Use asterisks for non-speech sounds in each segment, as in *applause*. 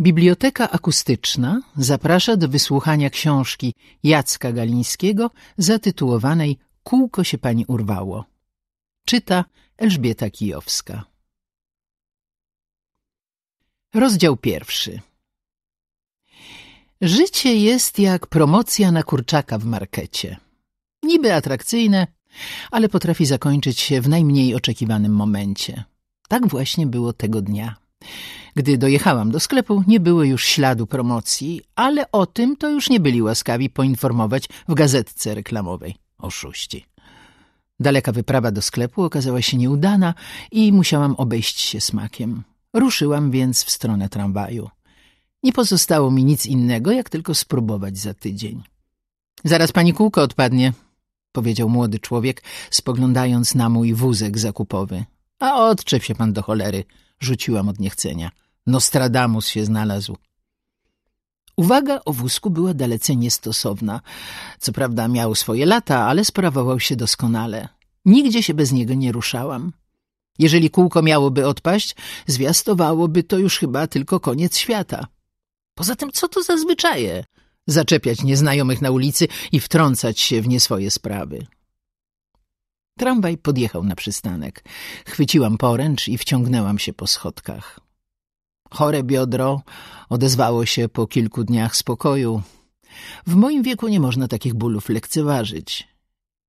Biblioteka Akustyczna zaprasza do wysłuchania książki Jacka Galińskiego zatytułowanej Kółko się pani urwało. Czyta Elżbieta Kijowska. Rozdział pierwszy. Życie jest jak promocja na kurczaka w markecie. Niby atrakcyjne, ale potrafi zakończyć się w najmniej oczekiwanym momencie. Tak właśnie było tego dnia. Gdy dojechałam do sklepu, nie było już śladu promocji, ale o tym to już nie byli łaskawi poinformować w gazetce reklamowej. Oszuści. Daleka wyprawa do sklepu okazała się nieudana i musiałam obejść się smakiem. Ruszyłam więc w stronę tramwaju. Nie pozostało mi nic innego, jak tylko spróbować za tydzień. Zaraz pani kółko odpadnie, powiedział młody człowiek, spoglądając na mój wózek zakupowy. A odczep się pan do cholery, rzuciłam od niechcenia. Nostradamus się znalazł. Uwaga o wózku była dalece niestosowna. Co prawda miał swoje lata, ale sprawował się doskonale. Nigdzie się bez niego nie ruszałam. Jeżeli kółko miałoby odpaść, zwiastowałoby to już chyba tylko koniec świata. Poza tym, co to za zwyczaje? Zaczepiać nieznajomych na ulicy i wtrącać się w nieswoje sprawy. Tramwaj podjechał na przystanek. Chwyciłam poręcz i wciągnęłam się po schodkach. Chore biodro odezwało się po kilku dniach spokoju. W moim wieku nie można takich bólów lekceważyć.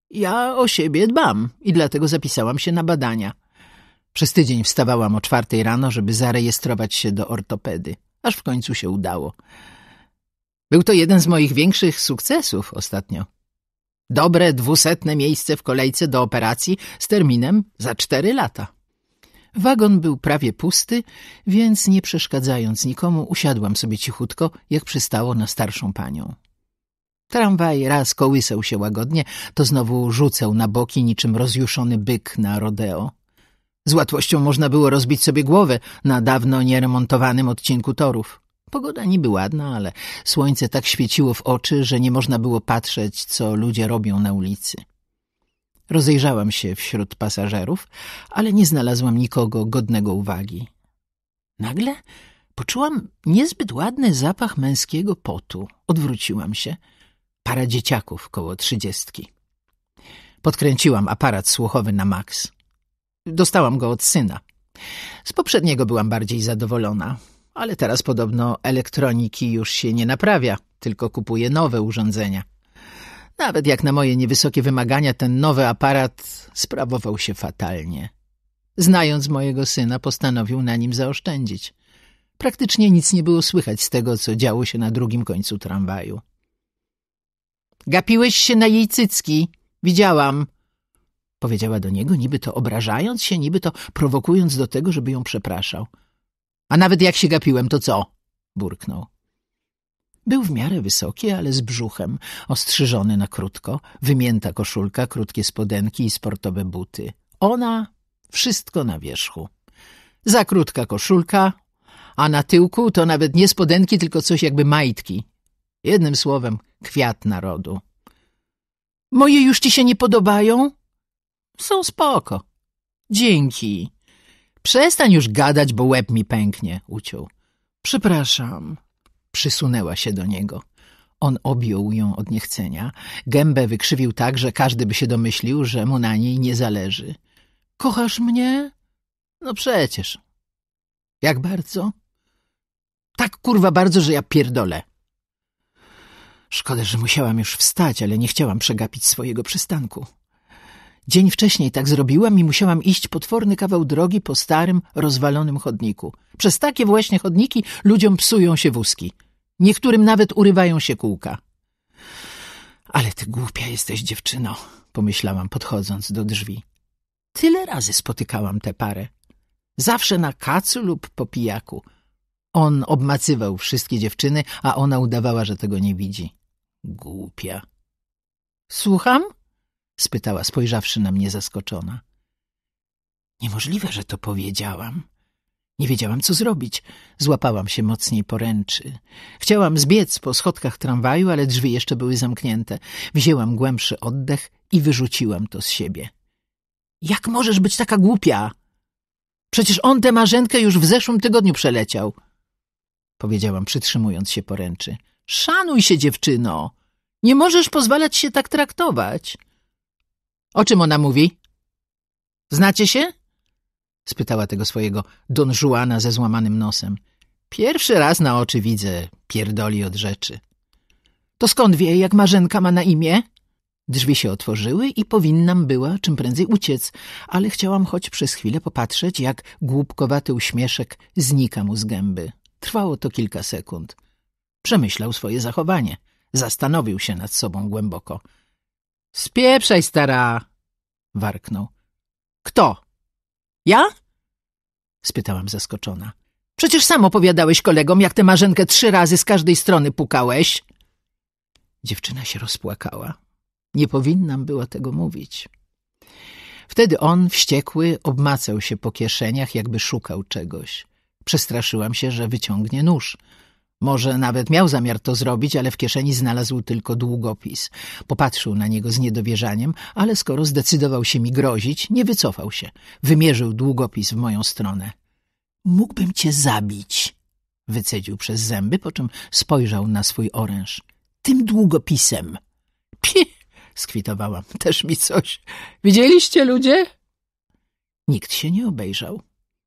Ja o siebie dbam i dlatego zapisałam się na badania. Przez tydzień wstawałam o czwartej rano, żeby zarejestrować się do ortopedy. Aż w końcu się udało. Był to jeden z moich większych sukcesów ostatnio. Dobre dwusetne miejsce w kolejce do operacji z terminem za cztery lata. Wagon był prawie pusty, więc nie przeszkadzając nikomu, usiadłam sobie cichutko, jak przystało na starszą panią. Tramwaj raz kołysał się łagodnie, to znowu rzucał na boki niczym rozjuszony byk na rodeo. Z łatwością można było rozbić sobie głowę na dawno nieremontowanym odcinku torów. Pogoda niby ładna, ale słońce tak świeciło w oczy, że nie można było patrzeć, co ludzie robią na ulicy. Rozejrzałam się wśród pasażerów, ale nie znalazłam nikogo godnego uwagi. Nagle poczułam niezbyt ładny zapach męskiego potu. Odwróciłam się. Para dzieciaków koło trzydziestki. Podkręciłam aparat słuchowy na maks. Dostałam go od syna. Z poprzedniego byłam bardziej zadowolona ale teraz podobno elektroniki już się nie naprawia, tylko kupuje nowe urządzenia. Nawet jak na moje niewysokie wymagania, ten nowy aparat sprawował się fatalnie. Znając mojego syna, postanowił na nim zaoszczędzić. Praktycznie nic nie było słychać z tego, co działo się na drugim końcu tramwaju. Gapiłeś się na jej cycki. Widziałam. Powiedziała do niego, niby to obrażając się, niby to prowokując do tego, żeby ją przepraszał. A nawet jak się gapiłem, to co? burknął. Był w miarę wysoki, ale z brzuchem, ostrzyżony na krótko, wymięta koszulka, krótkie spodenki i sportowe buty. Ona wszystko na wierzchu. Za krótka koszulka, a na tyłku to nawet nie spodenki, tylko coś jakby majtki. Jednym słowem, kwiat narodu. Moje już ci się nie podobają? Są spoko. Dzięki. Przestań już gadać, bo łeb mi pęknie, uciął. Przepraszam. Przysunęła się do niego. On objął ją od niechcenia. Gębę wykrzywił tak, że każdy by się domyślił, że mu na niej nie zależy. Kochasz mnie? No przecież. Jak bardzo? Tak kurwa bardzo, że ja pierdolę. Szkoda, że musiałam już wstać, ale nie chciałam przegapić swojego przystanku. Dzień wcześniej tak zrobiłam i musiałam iść potworny kawał drogi po starym, rozwalonym chodniku. Przez takie właśnie chodniki ludziom psują się wózki. Niektórym nawet urywają się kółka. Ale ty głupia jesteś dziewczyno, pomyślałam podchodząc do drzwi. Tyle razy spotykałam tę parę. Zawsze na kacu lub po pijaku. On obmacywał wszystkie dziewczyny, a ona udawała, że tego nie widzi. Głupia. Słucham? spytała, spojrzawszy na mnie zaskoczona. Niemożliwe, że to powiedziałam. Nie wiedziałam, co zrobić. Złapałam się mocniej poręczy. Chciałam zbiec po schodkach tramwaju, ale drzwi jeszcze były zamknięte. Wzięłam głębszy oddech i wyrzuciłam to z siebie. Jak możesz być taka głupia? Przecież on tę marzenkę już w zeszłym tygodniu przeleciał. Powiedziałam, przytrzymując się poręczy. Szanuj się, dziewczyno. Nie możesz pozwalać się tak traktować. O czym ona mówi? Znacie się? spytała tego swojego Don Juana ze złamanym nosem. Pierwszy raz na oczy widzę, pierdoli od rzeczy. To skąd wie, jak Marzenka ma na imię? Drzwi się otworzyły i powinnam była czym prędzej uciec, ale chciałam choć przez chwilę popatrzeć, jak głupkowaty uśmieszek znika mu z gęby. Trwało to kilka sekund. Przemyślał swoje zachowanie. Zastanowił się nad sobą głęboko. Spieprzaj, stara! warknął. Kto? Ja? spytałam zaskoczona. Przecież sam opowiadałeś kolegom, jak tę marzenkę trzy razy z każdej strony pukałeś. Dziewczyna się rozpłakała. Nie powinnam była tego mówić. Wtedy on, wściekły, obmacał się po kieszeniach, jakby szukał czegoś. Przestraszyłam się, że wyciągnie nóż. Może nawet miał zamiar to zrobić, ale w kieszeni znalazł tylko długopis. Popatrzył na niego z niedowierzaniem, ale skoro zdecydował się mi grozić, nie wycofał się. Wymierzył długopis w moją stronę. Mógłbym cię zabić, wycedził przez zęby, po czym spojrzał na swój oręż. Tym długopisem. Pi! skwitowałam. Też mi coś. Widzieliście, ludzie? Nikt się nie obejrzał.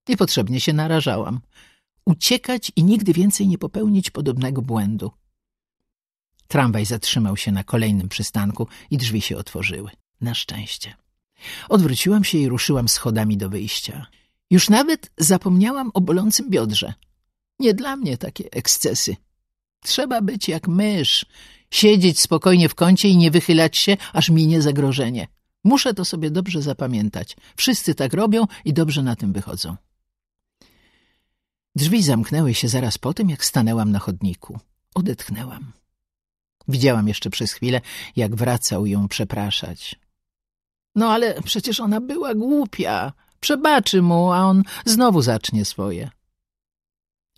Niepotrzebnie się narażałam uciekać i nigdy więcej nie popełnić podobnego błędu. Tramwaj zatrzymał się na kolejnym przystanku i drzwi się otworzyły. Na szczęście. Odwróciłam się i ruszyłam schodami do wyjścia. Już nawet zapomniałam o bolącym biodrze. Nie dla mnie takie ekscesy. Trzeba być jak mysz, siedzieć spokojnie w kącie i nie wychylać się, aż minie zagrożenie. Muszę to sobie dobrze zapamiętać. Wszyscy tak robią i dobrze na tym wychodzą. Drzwi zamknęły się zaraz po tym, jak stanęłam na chodniku. Odetchnęłam. Widziałam jeszcze przez chwilę, jak wracał ją przepraszać. No ale przecież ona była głupia. Przebaczy mu, a on znowu zacznie swoje.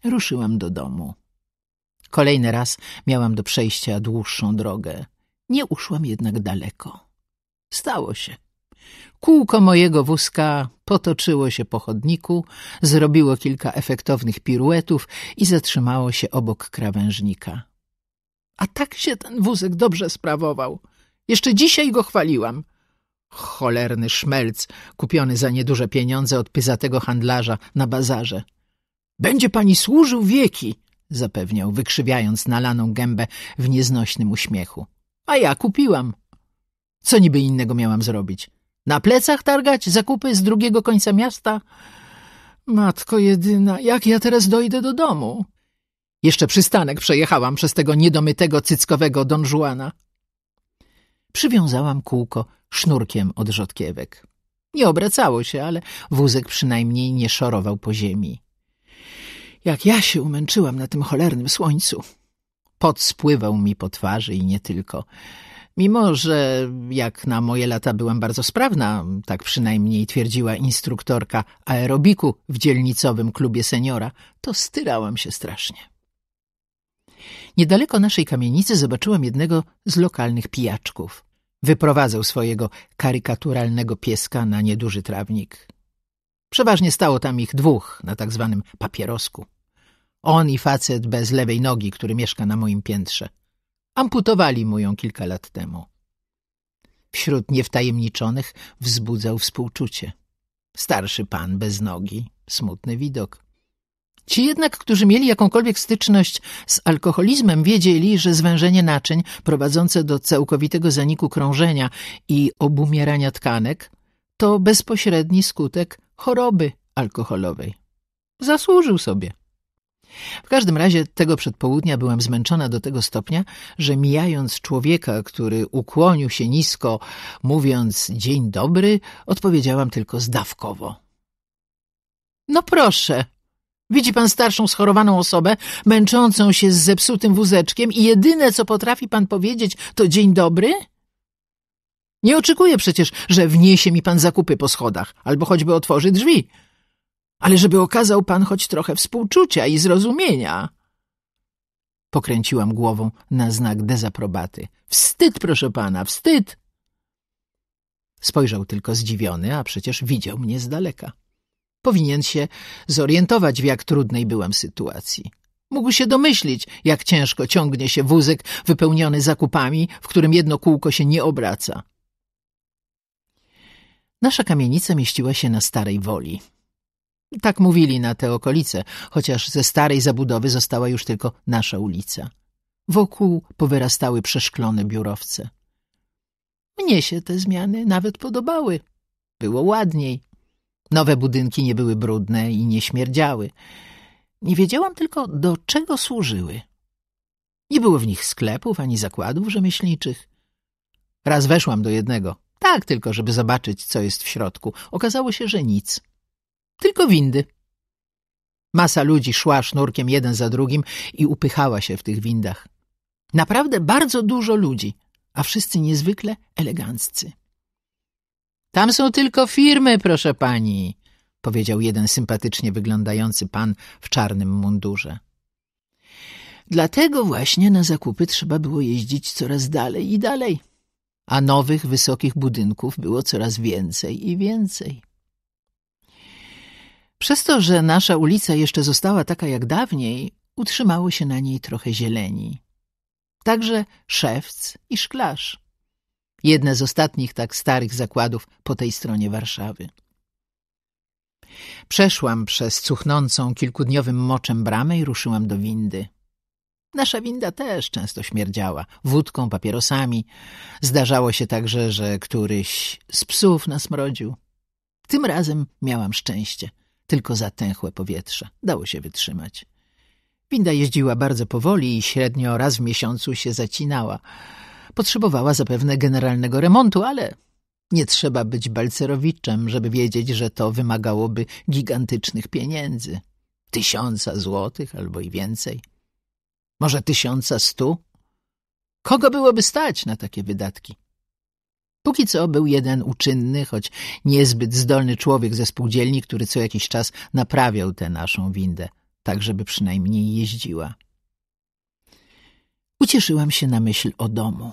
Ruszyłam do domu. Kolejny raz miałam do przejścia dłuższą drogę. Nie uszłam jednak daleko. Stało się. Kółko mojego wózka potoczyło się po chodniku, zrobiło kilka efektownych piruetów i zatrzymało się obok krawężnika. A tak się ten wózek dobrze sprawował. Jeszcze dzisiaj go chwaliłam. Cholerny szmelc, kupiony za nieduże pieniądze od pyzatego handlarza na bazarze. Będzie pani służył wieki, zapewniał, wykrzywiając nalaną gębę w nieznośnym uśmiechu. A ja kupiłam. Co niby innego miałam zrobić? Na plecach targać zakupy z drugiego końca miasta? Matko jedyna, jak ja teraz dojdę do domu? Jeszcze przystanek przejechałam przez tego niedomytego cyckowego Don Juana. Przywiązałam kółko sznurkiem od rzodkiewek. Nie obracało się, ale wózek przynajmniej nie szorował po ziemi. Jak ja się umęczyłam na tym cholernym słońcu. Pot spływał mi po twarzy i nie tylko. Mimo, że jak na moje lata byłam bardzo sprawna, tak przynajmniej twierdziła instruktorka aerobiku w dzielnicowym klubie seniora, to styrałam się strasznie. Niedaleko naszej kamienicy zobaczyłam jednego z lokalnych pijaczków. Wyprowadzał swojego karykaturalnego pieska na nieduży trawnik. Przeważnie stało tam ich dwóch na tak zwanym papierosku. On i facet bez lewej nogi, który mieszka na moim piętrze – Amputowali mu ją kilka lat temu. Wśród niewtajemniczonych wzbudzał współczucie. Starszy pan bez nogi, smutny widok. Ci jednak, którzy mieli jakąkolwiek styczność z alkoholizmem, wiedzieli, że zwężenie naczyń prowadzące do całkowitego zaniku krążenia i obumierania tkanek to bezpośredni skutek choroby alkoholowej. Zasłużył sobie. W każdym razie tego przedpołudnia byłam zmęczona do tego stopnia, że mijając człowieka, który ukłonił się nisko, mówiąc dzień dobry, odpowiedziałam tylko zdawkowo. No proszę. Widzi pan starszą, schorowaną osobę, męczącą się z zepsutym wózeczkiem i jedyne, co potrafi pan powiedzieć, to dzień dobry? Nie oczekuję przecież, że wniesie mi pan zakupy po schodach, albo choćby otworzy drzwi ale żeby okazał pan choć trochę współczucia i zrozumienia. Pokręciłam głową na znak dezaprobaty. Wstyd, proszę pana, wstyd! Spojrzał tylko zdziwiony, a przecież widział mnie z daleka. Powinien się zorientować, w jak trudnej byłam sytuacji. Mógł się domyślić, jak ciężko ciągnie się wózek wypełniony zakupami, w którym jedno kółko się nie obraca. Nasza kamienica mieściła się na starej woli. Tak mówili na te okolice, chociaż ze starej zabudowy została już tylko nasza ulica. Wokół powyrastały przeszklone biurowce. Mnie się te zmiany nawet podobały. Było ładniej. Nowe budynki nie były brudne i nie śmierdziały. Nie wiedziałam tylko, do czego służyły. Nie było w nich sklepów ani zakładów rzemieślniczych. Raz weszłam do jednego, tak tylko, żeby zobaczyć, co jest w środku. Okazało się, że nic tylko windy. Masa ludzi szła sznurkiem jeden za drugim i upychała się w tych windach. Naprawdę bardzo dużo ludzi, a wszyscy niezwykle eleganccy. Tam są tylko firmy, proszę pani, powiedział jeden sympatycznie wyglądający pan w czarnym mundurze. Dlatego właśnie na zakupy trzeba było jeździć coraz dalej i dalej, a nowych wysokich budynków było coraz więcej i więcej. Przez to, że nasza ulica jeszcze została taka jak dawniej, utrzymało się na niej trochę zieleni. Także szewc i szklarz. Jedne z ostatnich tak starych zakładów po tej stronie Warszawy. Przeszłam przez cuchnącą kilkudniowym moczem bramę i ruszyłam do windy. Nasza winda też często śmierdziała wódką, papierosami. Zdarzało się także, że któryś z psów nasmrodził. Tym razem miałam szczęście – tylko zatęchłe powietrze. Dało się wytrzymać. Winda jeździła bardzo powoli i średnio raz w miesiącu się zacinała. Potrzebowała zapewne generalnego remontu, ale nie trzeba być balcerowiczem, żeby wiedzieć, że to wymagałoby gigantycznych pieniędzy. Tysiąca złotych albo i więcej. Może tysiąca stu? Kogo byłoby stać na takie wydatki? Póki co był jeden uczynny, choć niezbyt zdolny człowiek ze spółdzielni, który co jakiś czas naprawiał tę naszą windę, tak żeby przynajmniej jeździła. Ucieszyłam się na myśl o domu.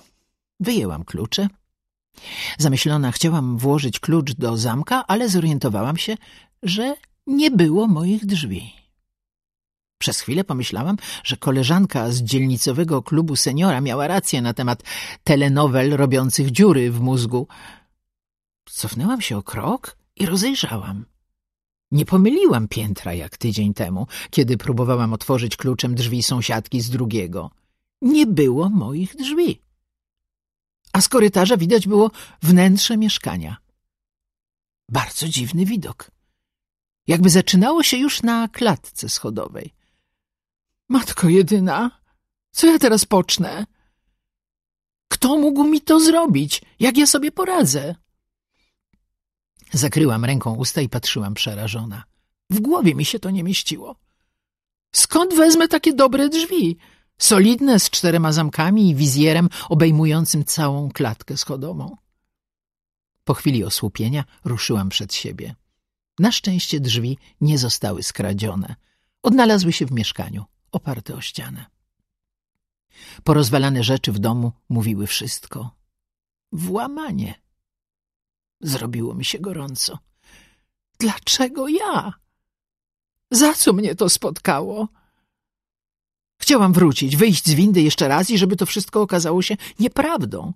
Wyjęłam klucze. Zamyślona chciałam włożyć klucz do zamka, ale zorientowałam się, że nie było moich drzwi. Przez chwilę pomyślałam, że koleżanka z dzielnicowego klubu seniora miała rację na temat telenowel robiących dziury w mózgu. Cofnęłam się o krok i rozejrzałam. Nie pomyliłam piętra jak tydzień temu, kiedy próbowałam otworzyć kluczem drzwi sąsiadki z drugiego. Nie było moich drzwi. A z korytarza widać było wnętrze mieszkania. Bardzo dziwny widok. Jakby zaczynało się już na klatce schodowej. Matko jedyna, co ja teraz pocznę? Kto mógł mi to zrobić? Jak ja sobie poradzę? Zakryłam ręką usta i patrzyłam przerażona. W głowie mi się to nie mieściło. Skąd wezmę takie dobre drzwi? Solidne, z czterema zamkami i wizjerem obejmującym całą klatkę schodową. Po chwili osłupienia ruszyłam przed siebie. Na szczęście drzwi nie zostały skradzione. Odnalazły się w mieszkaniu oparty o ścianę. Porozwalane rzeczy w domu mówiły wszystko. Włamanie. Zrobiło mi się gorąco. Dlaczego ja? Za co mnie to spotkało? Chciałam wrócić, wyjść z windy jeszcze raz i żeby to wszystko okazało się nieprawdą.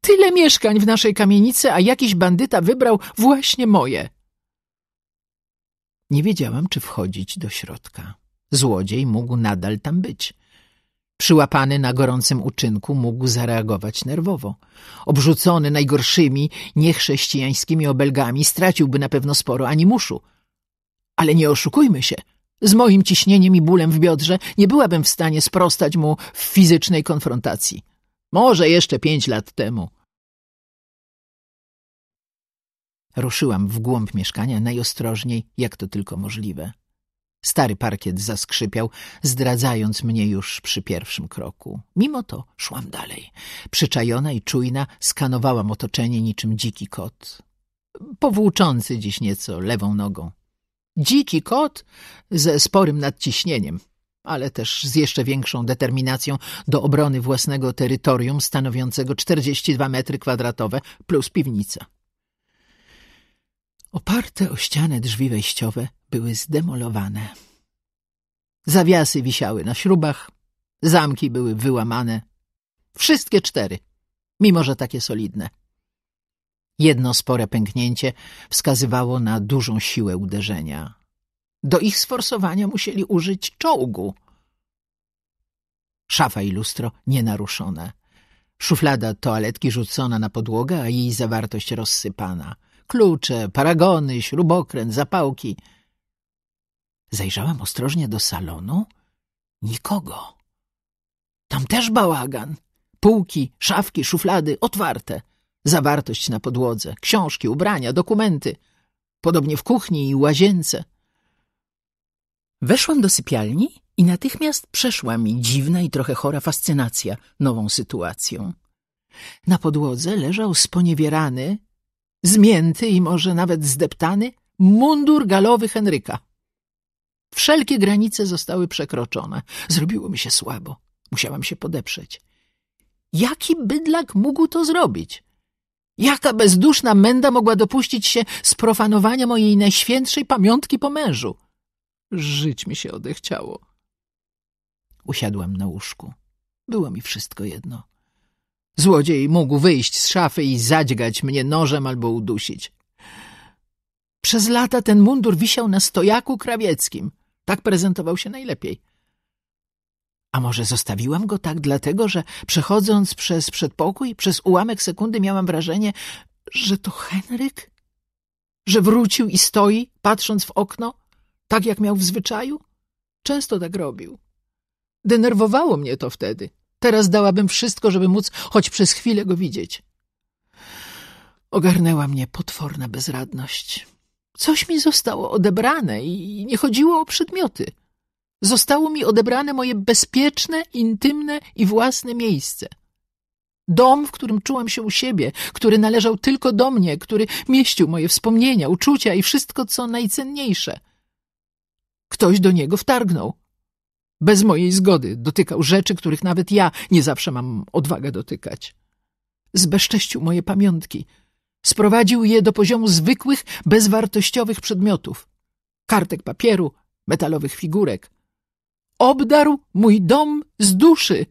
Tyle mieszkań w naszej kamienicy, a jakiś bandyta wybrał właśnie moje. Nie wiedziałam, czy wchodzić do środka. Złodziej mógł nadal tam być. Przyłapany na gorącym uczynku mógł zareagować nerwowo. Obrzucony najgorszymi, niechrześcijańskimi obelgami straciłby na pewno sporo animuszu. Ale nie oszukujmy się. Z moim ciśnieniem i bólem w biodrze nie byłabym w stanie sprostać mu w fizycznej konfrontacji. Może jeszcze pięć lat temu. Ruszyłam w głąb mieszkania najostrożniej, jak to tylko możliwe. Stary parkiet zaskrzypiał, zdradzając mnie już przy pierwszym kroku. Mimo to szłam dalej. Przyczajona i czujna skanowałam otoczenie niczym dziki kot. Powłóczący dziś nieco lewą nogą. Dziki kot ze sporym nadciśnieniem, ale też z jeszcze większą determinacją do obrony własnego terytorium stanowiącego 42 metry kwadratowe plus piwnica. Oparte o ścianę drzwi wejściowe były zdemolowane. Zawiasy wisiały na śrubach, zamki były wyłamane. Wszystkie cztery, mimo że takie solidne. Jedno spore pęknięcie wskazywało na dużą siłę uderzenia. Do ich sforsowania musieli użyć czołgu. Szafa i lustro nienaruszone. Szuflada toaletki rzucona na podłogę, a jej zawartość rozsypana – Klucze, paragony, śrubokręt, zapałki. Zajrzałam ostrożnie do salonu. Nikogo. Tam też bałagan. Półki, szafki, szuflady otwarte. Zawartość na podłodze, książki, ubrania, dokumenty. Podobnie w kuchni i łazience. Weszłam do sypialni i natychmiast przeszła mi dziwna i trochę chora fascynacja nową sytuacją. Na podłodze leżał sponiewierany, zmięty i może nawet zdeptany, mundur galowy Henryka. Wszelkie granice zostały przekroczone. Zrobiło mi się słabo. Musiałam się podeprzeć. Jaki bydlak mógł to zrobić? Jaka bezduszna menda mogła dopuścić się sprofanowania mojej najświętszej pamiątki po mężu? Żyć mi się odechciało. Usiadłam na łóżku. Było mi wszystko jedno. Złodziej mógł wyjść z szafy i zadźgać mnie nożem albo udusić. Przez lata ten mundur wisiał na stojaku krawieckim. Tak prezentował się najlepiej. A może zostawiłam go tak dlatego, że przechodząc przez przedpokój, przez ułamek sekundy miałam wrażenie, że to Henryk? Że wrócił i stoi, patrząc w okno, tak jak miał w zwyczaju? Często tak robił. Denerwowało mnie to wtedy. Teraz dałabym wszystko, żeby móc choć przez chwilę go widzieć. Ogarnęła mnie potworna bezradność. Coś mi zostało odebrane i nie chodziło o przedmioty. Zostało mi odebrane moje bezpieczne, intymne i własne miejsce. Dom, w którym czułam się u siebie, który należał tylko do mnie, który mieścił moje wspomnienia, uczucia i wszystko, co najcenniejsze. Ktoś do niego wtargnął. Bez mojej zgody dotykał rzeczy, których nawet ja nie zawsze mam odwagę dotykać. Zbezcześcił moje pamiątki. Sprowadził je do poziomu zwykłych, bezwartościowych przedmiotów. Kartek papieru, metalowych figurek. Obdarł mój dom z duszy.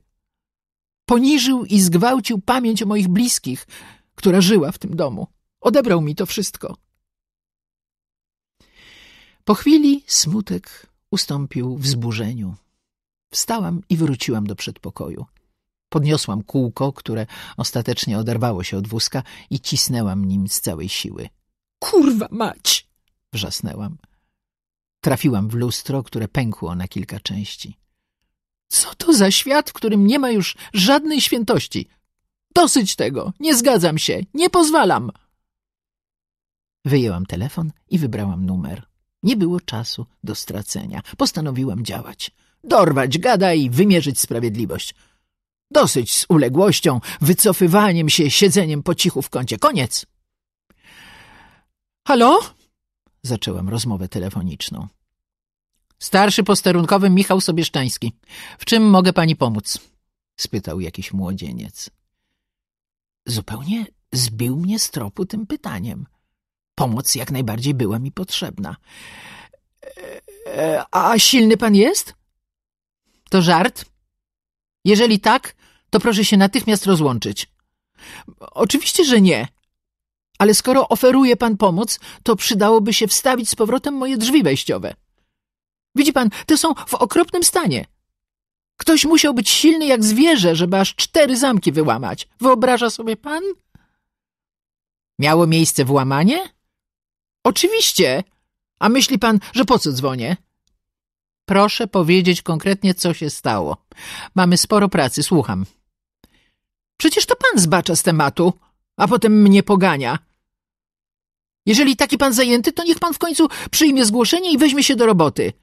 Poniżył i zgwałcił pamięć moich bliskich, która żyła w tym domu. Odebrał mi to wszystko. Po chwili smutek ustąpił wzburzeniu. Wstałam i wróciłam do przedpokoju. Podniosłam kółko, które ostatecznie oderwało się od wózka i cisnęłam nim z całej siły. — Kurwa mać! — wrzasnęłam. Trafiłam w lustro, które pękło na kilka części. — Co to za świat, w którym nie ma już żadnej świętości? Dosyć tego! Nie zgadzam się! Nie pozwalam! Wyjęłam telefon i wybrałam numer. Nie było czasu do stracenia. Postanowiłam działać dorwać gada i wymierzyć sprawiedliwość. Dosyć z uległością, wycofywaniem się, siedzeniem po cichu w kącie. Koniec! Halo? Zacząłem rozmowę telefoniczną. Starszy posterunkowy Michał Sobieszczański. W czym mogę pani pomóc? spytał jakiś młodzieniec. Zupełnie zbił mnie z tropu tym pytaniem. Pomoc jak najbardziej była mi potrzebna. E, e a silny pan jest? To żart? Jeżeli tak, to proszę się natychmiast rozłączyć. Oczywiście, że nie. Ale skoro oferuje pan pomoc, to przydałoby się wstawić z powrotem moje drzwi wejściowe. Widzi pan, te są w okropnym stanie. Ktoś musiał być silny jak zwierzę, żeby aż cztery zamki wyłamać. Wyobraża sobie pan? Miało miejsce włamanie? Oczywiście. A myśli pan, że po co dzwonię? Proszę powiedzieć konkretnie, co się stało. Mamy sporo pracy, słucham. Przecież to pan zbacza z tematu, a potem mnie pogania. Jeżeli taki pan zajęty, to niech pan w końcu przyjmie zgłoszenie i weźmie się do roboty.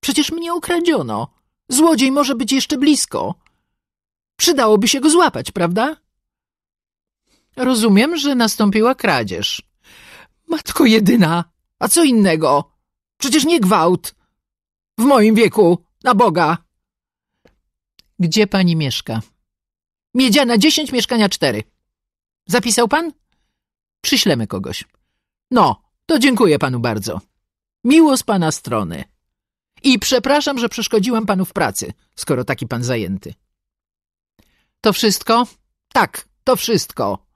Przecież mnie ukradziono. Złodziej może być jeszcze blisko. Przydałoby się go złapać, prawda? Rozumiem, że nastąpiła kradzież. Matko jedyna, a co innego? Przecież nie gwałt. W moim wieku! Na Boga! Gdzie pani mieszka? Miedziana dziesięć mieszkania cztery. Zapisał pan? Przyślemy kogoś. No, to dziękuję panu bardzo. Miło z pana strony. I przepraszam, że przeszkodziłam panu w pracy, skoro taki pan zajęty. To wszystko? Tak, to wszystko.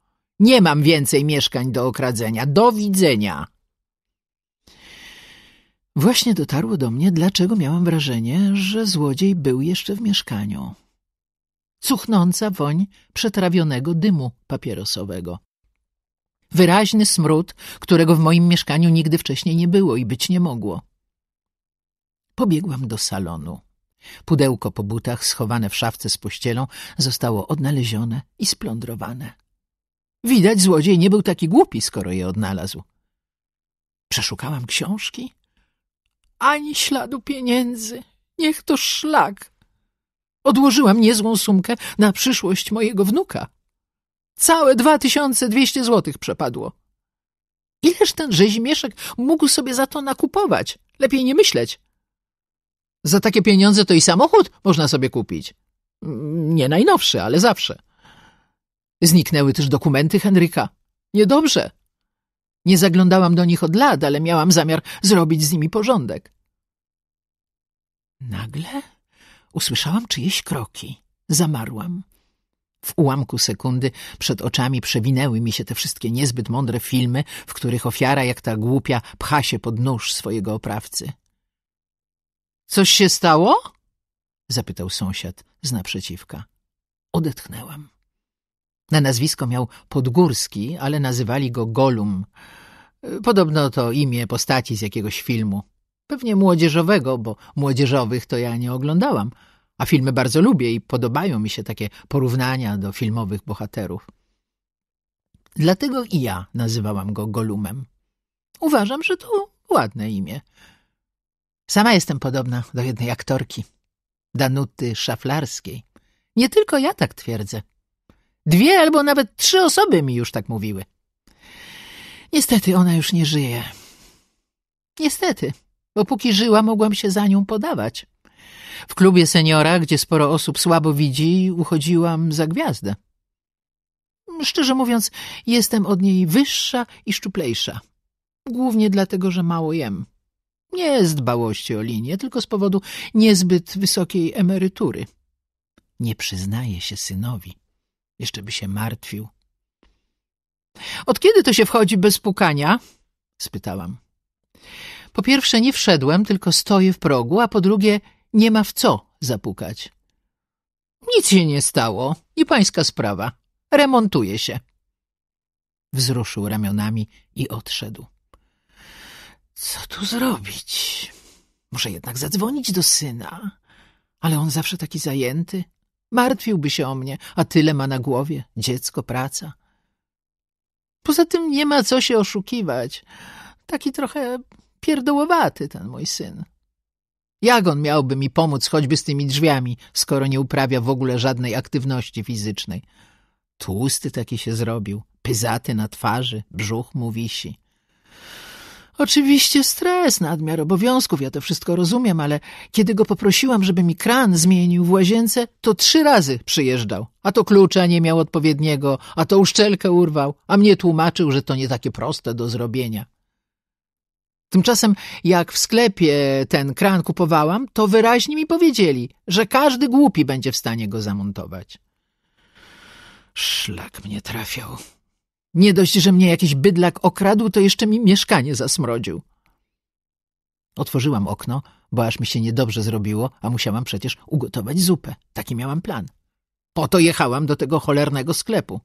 Nie mam więcej mieszkań do okradzenia. Do widzenia. Właśnie dotarło do mnie, dlaczego miałam wrażenie, że złodziej był jeszcze w mieszkaniu. Cuchnąca woń przetrawionego dymu papierosowego. Wyraźny smród, którego w moim mieszkaniu nigdy wcześniej nie było i być nie mogło. Pobiegłam do salonu. Pudełko po butach schowane w szafce z pościelą zostało odnalezione i splądrowane. Widać, złodziej nie był taki głupi, skoro je odnalazł. Przeszukałam książki ani śladu pieniędzy. Niech to szlak. Odłożyłam niezłą sumkę na przyszłość mojego wnuka. Całe dwa tysiące dwieście złotych przepadło. Ileż ten rzezimieszek mógł sobie za to nakupować? Lepiej nie myśleć. Za takie pieniądze to i samochód można sobie kupić. Mm, nie najnowszy, ale zawsze. Zniknęły też dokumenty Henryka. Niedobrze. Nie zaglądałam do nich od lat, ale miałam zamiar zrobić z nimi porządek. Nagle usłyszałam czyjeś kroki. Zamarłam. W ułamku sekundy przed oczami przewinęły mi się te wszystkie niezbyt mądre filmy, w których ofiara jak ta głupia pcha się pod nóż swojego oprawcy. — Coś się stało? — zapytał sąsiad z naprzeciwka. Odetchnęłam. Na nazwisko miał Podgórski, ale nazywali go Golum. Podobno to imię postaci z jakiegoś filmu. Pewnie młodzieżowego, bo młodzieżowych to ja nie oglądałam. A filmy bardzo lubię i podobają mi się takie porównania do filmowych bohaterów. Dlatego i ja nazywałam go Golumem. Uważam, że to ładne imię. Sama jestem podobna do jednej aktorki, Danuty Szaflarskiej. Nie tylko ja tak twierdzę. Dwie albo nawet trzy osoby mi już tak mówiły. Niestety ona już nie żyje. Niestety, bo póki żyła, mogłam się za nią podawać. W klubie seniora, gdzie sporo osób słabo widzi, uchodziłam za gwiazdę. Szczerze mówiąc, jestem od niej wyższa i szczuplejsza. Głównie dlatego, że mało jem. Nie z dbałości o linię, tylko z powodu niezbyt wysokiej emerytury. Nie przyznaje się synowi. Jeszcze by się martwił. Od kiedy to się wchodzi bez pukania? spytałam. Po pierwsze, nie wszedłem, tylko stoję w progu, a po drugie, nie ma w co zapukać. Nic się nie stało, i pańska sprawa. Remontuje się. Wzruszył ramionami i odszedł. Co tu zrobić? Muszę jednak zadzwonić do syna, ale on zawsze taki zajęty. Martwiłby się o mnie, a tyle ma na głowie. Dziecko, praca. Poza tym nie ma co się oszukiwać. Taki trochę pierdołowaty ten mój syn. Jak on miałby mi pomóc choćby z tymi drzwiami, skoro nie uprawia w ogóle żadnej aktywności fizycznej? Tłusty taki się zrobił, pyzaty na twarzy, brzuch mu wisi. Oczywiście stres, nadmiar obowiązków, ja to wszystko rozumiem, ale kiedy go poprosiłam, żeby mi kran zmienił w łazience, to trzy razy przyjeżdżał. A to klucza nie miał odpowiedniego, a to uszczelkę urwał, a mnie tłumaczył, że to nie takie proste do zrobienia. Tymczasem jak w sklepie ten kran kupowałam, to wyraźnie mi powiedzieli, że każdy głupi będzie w stanie go zamontować. Szlak mnie trafiał. Nie dość, że mnie jakiś bydlak okradł, to jeszcze mi mieszkanie zasmrodził. Otworzyłam okno, bo aż mi się niedobrze zrobiło, a musiałam przecież ugotować zupę. Taki miałam plan. Po to jechałam do tego cholernego sklepu.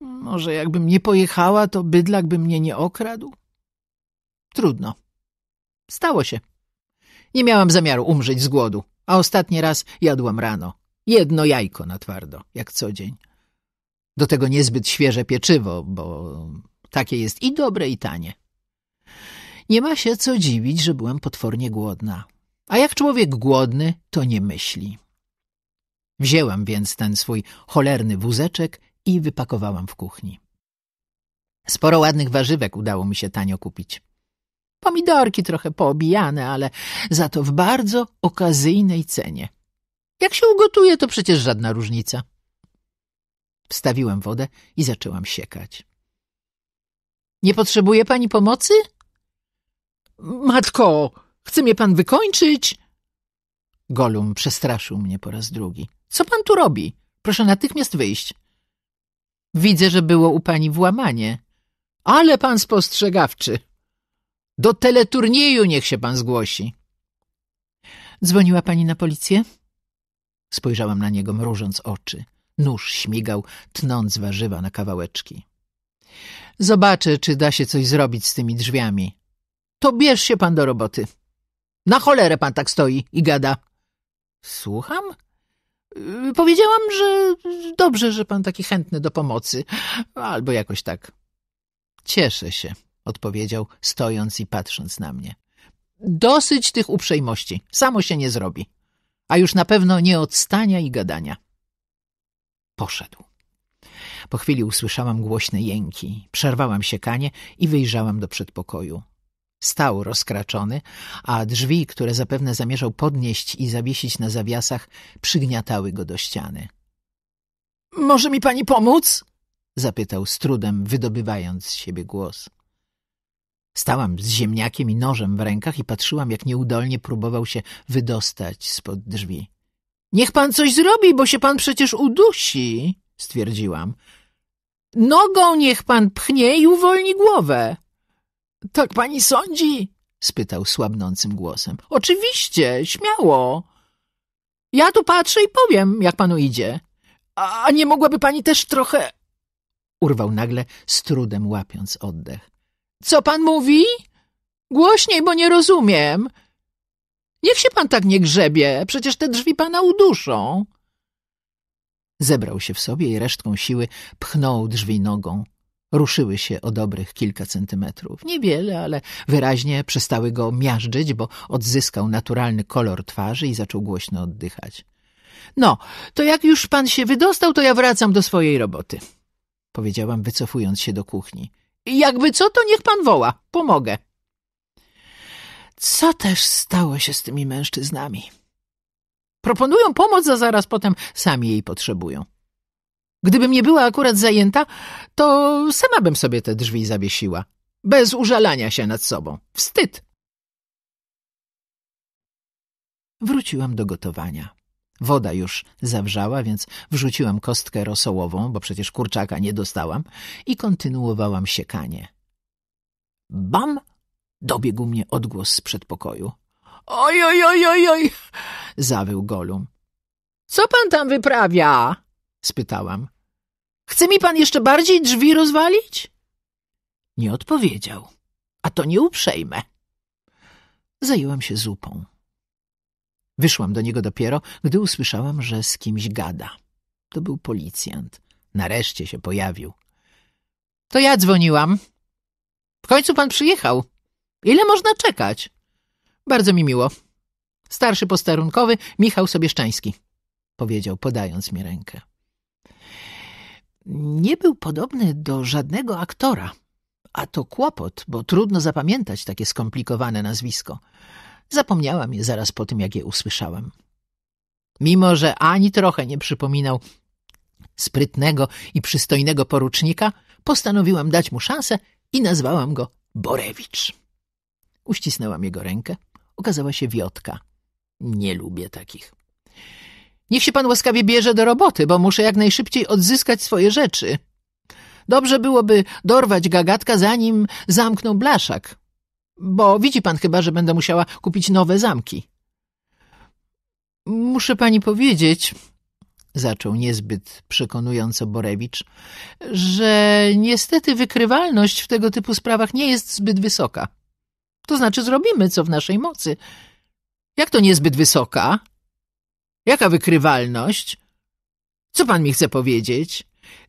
Może jakbym nie pojechała, to bydlak by mnie nie okradł? Trudno. Stało się. Nie miałam zamiaru umrzeć z głodu, a ostatni raz jadłam rano. Jedno jajko na twardo, jak co dzień. Do tego niezbyt świeże pieczywo, bo takie jest i dobre, i tanie. Nie ma się co dziwić, że byłem potwornie głodna. A jak człowiek głodny, to nie myśli. Wzięłam więc ten swój cholerny wózeczek i wypakowałam w kuchni. Sporo ładnych warzywek udało mi się tanio kupić. Pomidorki trochę poobijane, ale za to w bardzo okazyjnej cenie. Jak się ugotuje, to przecież żadna różnica. Wstawiłem wodę i zaczęłam siekać. Nie potrzebuje pani pomocy? Matko, chce mnie pan wykończyć? Golum przestraszył mnie po raz drugi. Co pan tu robi? Proszę natychmiast wyjść. Widzę, że było u pani włamanie. Ale pan spostrzegawczy. Do teleturnieju niech się pan zgłosi. Dzwoniła pani na policję? Spojrzałam na niego, mrużąc oczy. Nóż śmigał, tnąc warzywa na kawałeczki. Zobaczę, czy da się coś zrobić z tymi drzwiami. To bierz się pan do roboty. Na cholerę pan tak stoi i gada. Słucham? Y, powiedziałam, że dobrze, że pan taki chętny do pomocy. Albo jakoś tak. Cieszę się, odpowiedział, stojąc i patrząc na mnie. Dosyć tych uprzejmości. Samo się nie zrobi. A już na pewno nie odstania i gadania. Poszedł. Po chwili usłyszałam głośne jęki, przerwałam siekanie i wyjrzałam do przedpokoju. Stał rozkraczony, a drzwi, które zapewne zamierzał podnieść i zawiesić na zawiasach, przygniatały go do ściany. — Może mi pani pomóc? — zapytał z trudem, wydobywając z siebie głos. Stałam z ziemniakiem i nożem w rękach i patrzyłam, jak nieudolnie próbował się wydostać spod drzwi. Niech pan coś zrobi, bo się pan przecież udusi, stwierdziłam. Nogą niech pan pchnie i uwolni głowę. Tak pani sądzi? spytał słabnącym głosem. Oczywiście, śmiało. Ja tu patrzę i powiem, jak panu idzie. A nie mogłaby pani też trochę... Urwał nagle, z trudem łapiąc oddech. Co pan mówi? Głośniej, bo nie rozumiem. Niech się pan tak nie grzebie, przecież te drzwi pana uduszą. Zebrał się w sobie i resztką siły pchnął drzwi nogą. Ruszyły się o dobrych kilka centymetrów. Niewiele, ale wyraźnie przestały go miażdżyć, bo odzyskał naturalny kolor twarzy i zaczął głośno oddychać. No, to jak już pan się wydostał, to ja wracam do swojej roboty, powiedziałam, wycofując się do kuchni. Jakby co, to niech pan woła, pomogę. Co też stało się z tymi mężczyznami? Proponują pomoc, a zaraz potem sami jej potrzebują. Gdybym nie była akurat zajęta, to sama bym sobie te drzwi zawiesiła. Bez użalania się nad sobą. Wstyd! Wróciłam do gotowania. Woda już zawrzała, więc wrzuciłam kostkę rosołową, bo przecież kurczaka nie dostałam, i kontynuowałam siekanie. Bam! Dobiegł mnie odgłos z przedpokoju. Oj, oj, oj, oj, oj! zawył Golum. Co pan tam wyprawia? spytałam. Chce mi pan jeszcze bardziej drzwi rozwalić? Nie odpowiedział, a to nie uprzejme. Zajęłam się zupą. Wyszłam do niego dopiero, gdy usłyszałam, że z kimś gada. To był policjant. Nareszcie się pojawił. To ja dzwoniłam. W końcu pan przyjechał. Ile można czekać? Bardzo mi miło. Starszy posterunkowy Michał Sobieszczański, powiedział, podając mi rękę. Nie był podobny do żadnego aktora, a to kłopot, bo trudno zapamiętać takie skomplikowane nazwisko. Zapomniałam je zaraz po tym, jak je usłyszałem. Mimo, że ani trochę nie przypominał sprytnego i przystojnego porucznika, postanowiłam dać mu szansę i nazwałam go Borewicz. Uścisnęłam jego rękę. Okazała się wiotka. Nie lubię takich. Niech się pan łaskawie bierze do roboty, bo muszę jak najszybciej odzyskać swoje rzeczy. Dobrze byłoby dorwać gagatka, zanim zamknął blaszak. Bo widzi pan chyba, że będę musiała kupić nowe zamki. Muszę pani powiedzieć, zaczął niezbyt przekonująco Borewicz, że niestety wykrywalność w tego typu sprawach nie jest zbyt wysoka. To znaczy zrobimy, co w naszej mocy. Jak to niezbyt wysoka? Jaka wykrywalność? Co pan mi chce powiedzieć?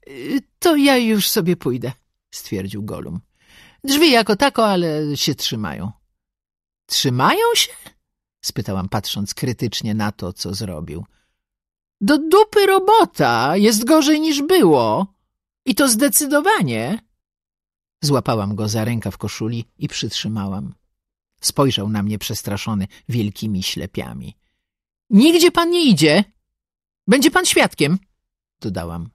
Y, to ja już sobie pójdę, stwierdził Golum. Drzwi jako tako, ale się trzymają. Trzymają się? spytałam, patrząc krytycznie na to, co zrobił. Do dupy robota! Jest gorzej niż było! I to zdecydowanie! Złapałam go za rękaw koszuli i przytrzymałam. Spojrzał na mnie przestraszony wielkimi ślepiami. Nigdzie pan nie idzie. Będzie pan świadkiem, dodałam.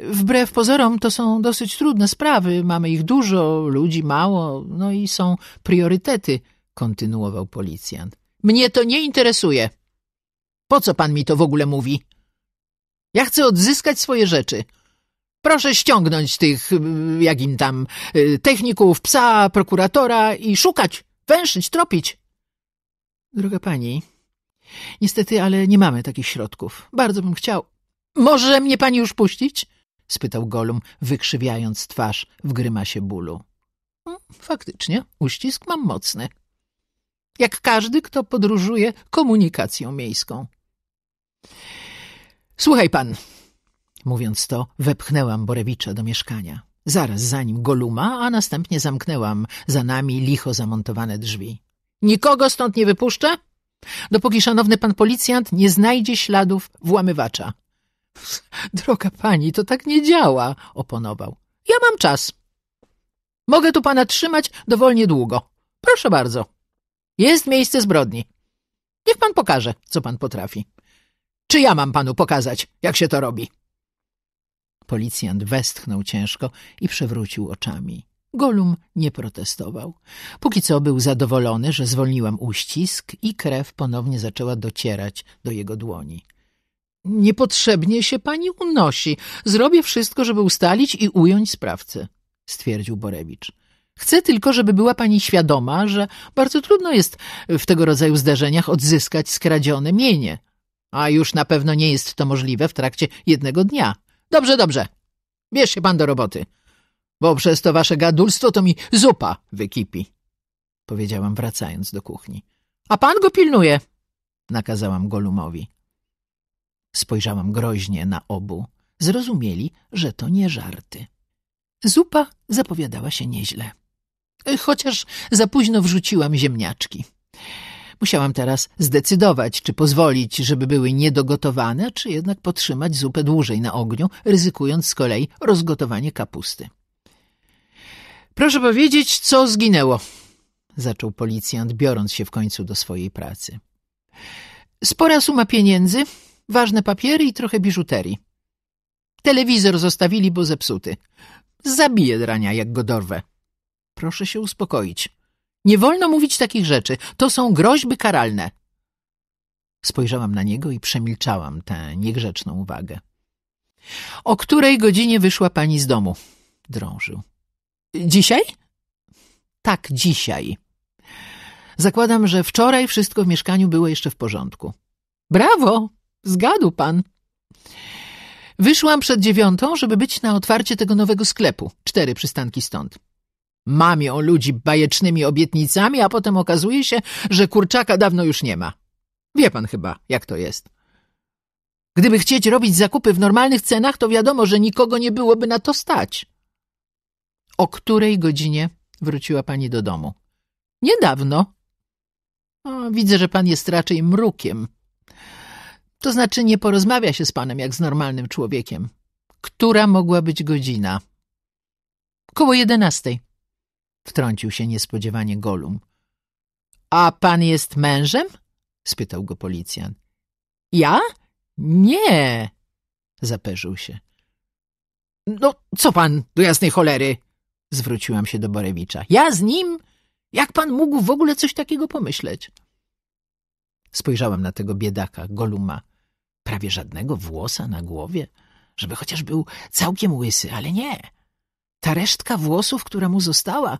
Wbrew pozorom to są dosyć trudne sprawy. Mamy ich dużo, ludzi mało, no i są priorytety, kontynuował policjant. Mnie to nie interesuje. Po co pan mi to w ogóle mówi? Ja chcę odzyskać swoje rzeczy. Proszę ściągnąć tych, y, jak im tam, y, techników, psa, prokuratora i szukać, węszyć, tropić. Droga pani, niestety, ale nie mamy takich środków. Bardzo bym chciał. Może mnie pani już puścić? spytał Golum, wykrzywiając twarz w grymasie bólu. Mm, faktycznie, uścisk mam mocny. Jak każdy, kto podróżuje komunikacją miejską. Słuchaj pan, Mówiąc to, wepchnęłam Borewicza do mieszkania. Zaraz za nim Goluma, a następnie zamknęłam za nami licho zamontowane drzwi. Nikogo stąd nie wypuszczę, dopóki szanowny pan policjant nie znajdzie śladów włamywacza. *laughs* Droga pani, to tak nie działa, oponował. Ja mam czas. Mogę tu pana trzymać dowolnie długo. Proszę bardzo. Jest miejsce zbrodni. Niech pan pokaże, co pan potrafi. Czy ja mam panu pokazać, jak się to robi? Policjant westchnął ciężko i przewrócił oczami. Golum nie protestował. Póki co był zadowolony, że zwolniłam uścisk i krew ponownie zaczęła docierać do jego dłoni. Niepotrzebnie się pani unosi. Zrobię wszystko, żeby ustalić i ująć sprawcę, stwierdził Borewicz. Chcę tylko, żeby była pani świadoma, że bardzo trudno jest w tego rodzaju zdarzeniach odzyskać skradzione mienie. A już na pewno nie jest to możliwe w trakcie jednego dnia. Dobrze, dobrze. Bierz się pan do roboty, bo przez to wasze gadulstwo to mi zupa wykipi, powiedziałam wracając do kuchni. A pan go pilnuje, nakazałam Golumowi. Spojrzałam groźnie na obu. Zrozumieli, że to nie żarty. Zupa zapowiadała się nieźle. Chociaż za późno wrzuciłam ziemniaczki. Musiałam teraz zdecydować, czy pozwolić, żeby były niedogotowane, czy jednak potrzymać zupę dłużej na ogniu, ryzykując z kolei rozgotowanie kapusty. Proszę powiedzieć, co zginęło, zaczął policjant, biorąc się w końcu do swojej pracy. Spora suma pieniędzy, ważne papiery i trochę biżuterii. Telewizor zostawili, bo zepsuty. Zabiję drania, jak go dorwę. Proszę się uspokoić. Nie wolno mówić takich rzeczy. To są groźby karalne. Spojrzałam na niego i przemilczałam tę niegrzeczną uwagę. O której godzinie wyszła pani z domu? Drążył. Dzisiaj? Tak, dzisiaj. Zakładam, że wczoraj wszystko w mieszkaniu było jeszcze w porządku. Brawo! Zgadł pan. Wyszłam przed dziewiątą, żeby być na otwarcie tego nowego sklepu. Cztery przystanki stąd. Mamią ludzi bajecznymi obietnicami, a potem okazuje się, że kurczaka dawno już nie ma. Wie pan chyba, jak to jest. Gdyby chcieć robić zakupy w normalnych cenach, to wiadomo, że nikogo nie byłoby na to stać. O której godzinie wróciła pani do domu? Niedawno. O, widzę, że pan jest raczej mrukiem. To znaczy nie porozmawia się z panem jak z normalnym człowiekiem. Która mogła być godzina? Koło jedenastej wtrącił się niespodziewanie Golum. A pan jest mężem? spytał go policjant. Ja? Nie, zaperzył się. No, co pan do jasnej cholery? Zwróciłam się do Borewicza. Ja z nim? Jak pan mógł w ogóle coś takiego pomyśleć? Spojrzałam na tego biedaka, Goluma. Prawie żadnego włosa na głowie, żeby chociaż był całkiem łysy, ale nie. Ta resztka włosów, która mu została,